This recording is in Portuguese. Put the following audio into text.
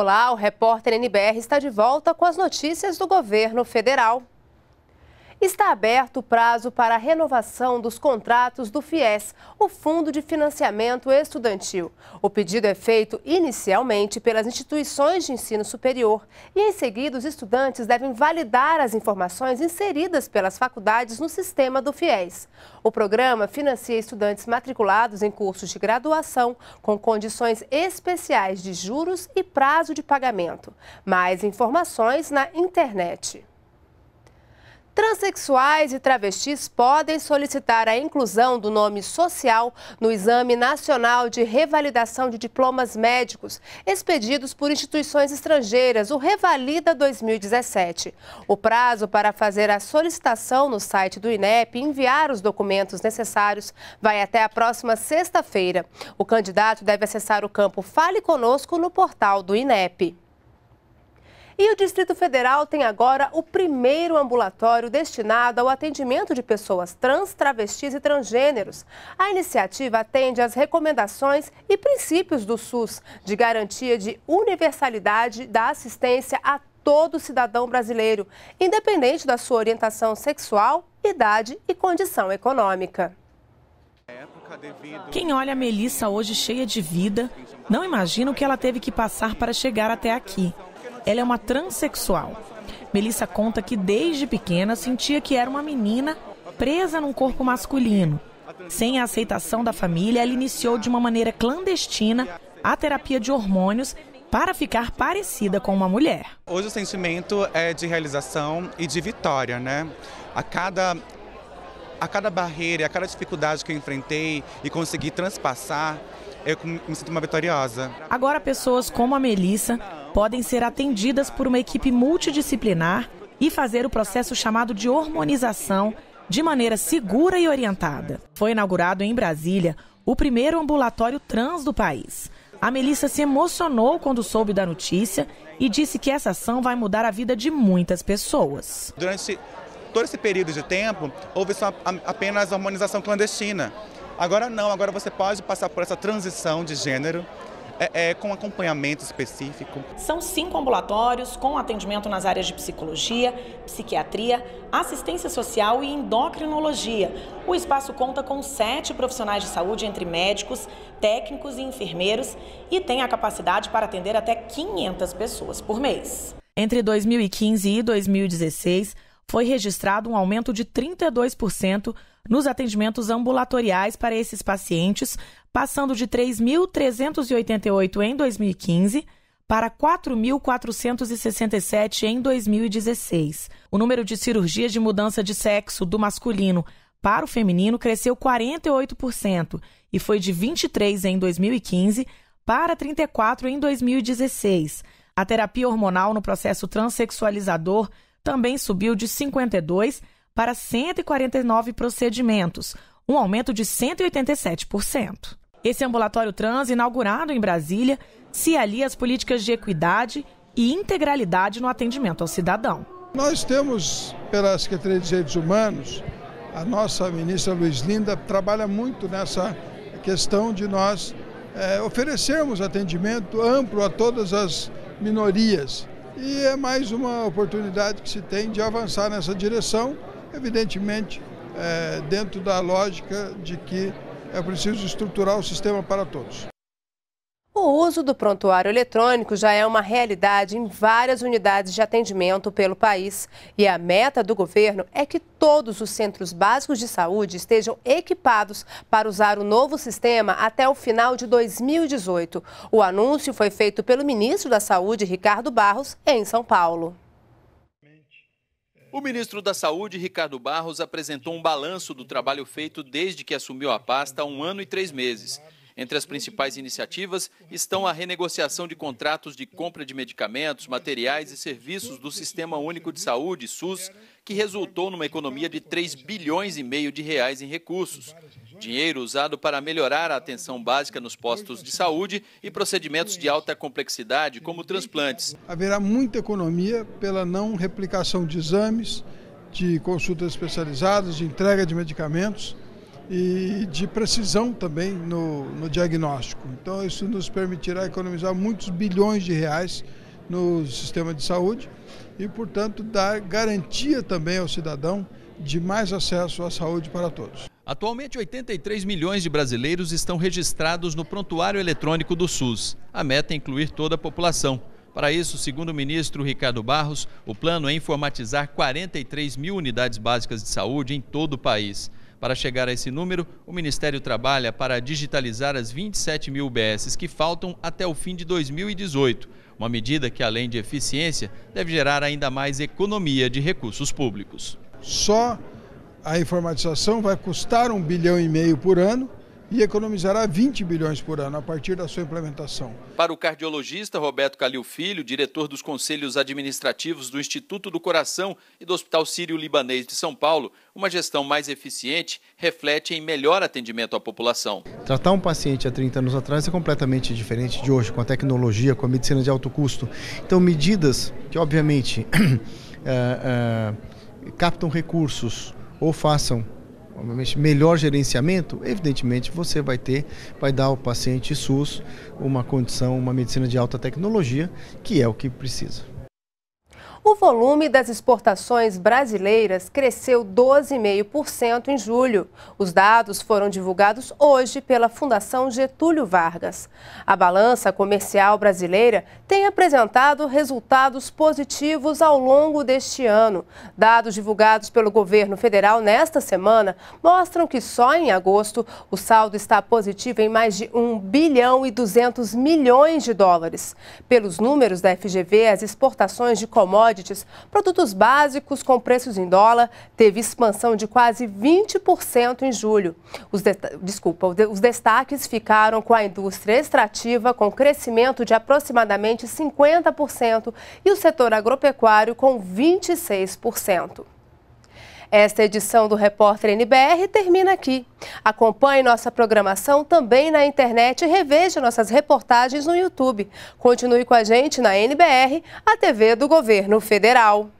Olá, o repórter NBR está de volta com as notícias do governo federal está aberto o prazo para a renovação dos contratos do FIES, o Fundo de Financiamento Estudantil. O pedido é feito inicialmente pelas instituições de ensino superior e, em seguida, os estudantes devem validar as informações inseridas pelas faculdades no sistema do FIES. O programa financia estudantes matriculados em cursos de graduação com condições especiais de juros e prazo de pagamento. Mais informações na internet. Transsexuais e travestis podem solicitar a inclusão do nome social no Exame Nacional de Revalidação de Diplomas Médicos, expedidos por instituições estrangeiras, o Revalida 2017. O prazo para fazer a solicitação no site do INEP e enviar os documentos necessários vai até a próxima sexta-feira. O candidato deve acessar o campo Fale Conosco no portal do INEP. E o Distrito Federal tem agora o primeiro ambulatório destinado ao atendimento de pessoas trans, travestis e transgêneros. A iniciativa atende às recomendações e princípios do SUS de garantia de universalidade da assistência a todo cidadão brasileiro, independente da sua orientação sexual, idade e condição econômica. Quem olha a Melissa hoje cheia de vida, não imagina o que ela teve que passar para chegar até aqui. Ela é uma transexual. Melissa conta que desde pequena sentia que era uma menina presa num corpo masculino. Sem a aceitação da família, ela iniciou de uma maneira clandestina a terapia de hormônios para ficar parecida com uma mulher. Hoje o sentimento é de realização e de vitória, né? A cada a cada barreira, a cada dificuldade que eu enfrentei e consegui transpassar, eu me sinto uma vitoriosa. Agora pessoas como a Melissa podem ser atendidas por uma equipe multidisciplinar e fazer o processo chamado de hormonização de maneira segura e orientada. Foi inaugurado em Brasília o primeiro ambulatório trans do país. A Melissa se emocionou quando soube da notícia e disse que essa ação vai mudar a vida de muitas pessoas. Durante todo esse período de tempo, houve só apenas a clandestina. Agora não, agora você pode passar por essa transição de gênero é, é, com acompanhamento específico. São cinco ambulatórios com atendimento nas áreas de psicologia, psiquiatria, assistência social e endocrinologia. O espaço conta com sete profissionais de saúde, entre médicos, técnicos e enfermeiros, e tem a capacidade para atender até 500 pessoas por mês. Entre 2015 e 2016, foi registrado um aumento de 32% nos atendimentos ambulatoriais para esses pacientes, passando de 3.388 em 2015 para 4.467 em 2016. O número de cirurgias de mudança de sexo do masculino para o feminino cresceu 48% e foi de 23 em 2015 para 34 em 2016. A terapia hormonal no processo transexualizador também subiu de 52 para 149 procedimentos, um aumento de 187%. Esse ambulatório trans, inaugurado em Brasília, se alia às políticas de equidade e integralidade no atendimento ao cidadão. Nós temos, pela Secretaria de Direitos Humanos, a nossa ministra Luiz Linda trabalha muito nessa questão de nós é, oferecermos atendimento amplo a todas as minorias. E é mais uma oportunidade que se tem de avançar nessa direção evidentemente é, dentro da lógica de que é preciso estruturar o sistema para todos. O uso do prontuário eletrônico já é uma realidade em várias unidades de atendimento pelo país. E a meta do governo é que todos os centros básicos de saúde estejam equipados para usar o novo sistema até o final de 2018. O anúncio foi feito pelo ministro da Saúde, Ricardo Barros, em São Paulo. O ministro da Saúde, Ricardo Barros, apresentou um balanço do trabalho feito desde que assumiu a pasta há um ano e três meses. Entre as principais iniciativas estão a renegociação de contratos de compra de medicamentos, materiais e serviços do Sistema Único de Saúde, SUS, que resultou numa economia de 3 bilhões e meio de reais em recursos. Dinheiro usado para melhorar a atenção básica nos postos de saúde e procedimentos de alta complexidade, como transplantes. Haverá muita economia pela não replicação de exames, de consultas especializadas, de entrega de medicamentos e de precisão também no, no diagnóstico. Então, isso nos permitirá economizar muitos bilhões de reais no sistema de saúde e, portanto, dar garantia também ao cidadão de mais acesso à saúde para todos. Atualmente, 83 milhões de brasileiros estão registrados no prontuário eletrônico do SUS. A meta é incluir toda a população. Para isso, segundo o ministro Ricardo Barros, o plano é informatizar 43 mil unidades básicas de saúde em todo o país. Para chegar a esse número, o Ministério trabalha para digitalizar as 27 mil UBSs que faltam até o fim de 2018. Uma medida que, além de eficiência, deve gerar ainda mais economia de recursos públicos. Só a informatização vai custar um bilhão e meio por ano e economizará 20 bilhões por ano a partir da sua implementação. Para o cardiologista Roberto Calil Filho, diretor dos conselhos administrativos do Instituto do Coração e do Hospital Sírio-Libanês de São Paulo, uma gestão mais eficiente reflete em melhor atendimento à população. Tratar um paciente há 30 anos atrás é completamente diferente de hoje, com a tecnologia, com a medicina de alto custo. Então, medidas que, obviamente, é, é, captam recursos ou façam obviamente, melhor gerenciamento, evidentemente você vai ter, vai dar ao paciente SUS uma condição, uma medicina de alta tecnologia, que é o que precisa. O volume das exportações brasileiras cresceu 12,5% em julho. Os dados foram divulgados hoje pela Fundação Getúlio Vargas. A balança comercial brasileira tem apresentado resultados positivos ao longo deste ano. Dados divulgados pelo governo federal nesta semana mostram que só em agosto o saldo está positivo em mais de 1 bilhão e 200 milhões de dólares. Pelos números da FGV, as exportações de commodities commodities, produtos básicos com preços em dólar, teve expansão de quase 20% em julho. Os de... Desculpa, os destaques ficaram com a indústria extrativa, com crescimento de aproximadamente 50%, e o setor agropecuário, com 26%. Esta edição do Repórter NBR termina aqui. Acompanhe nossa programação também na internet e reveja nossas reportagens no YouTube. Continue com a gente na NBR, a TV do Governo Federal.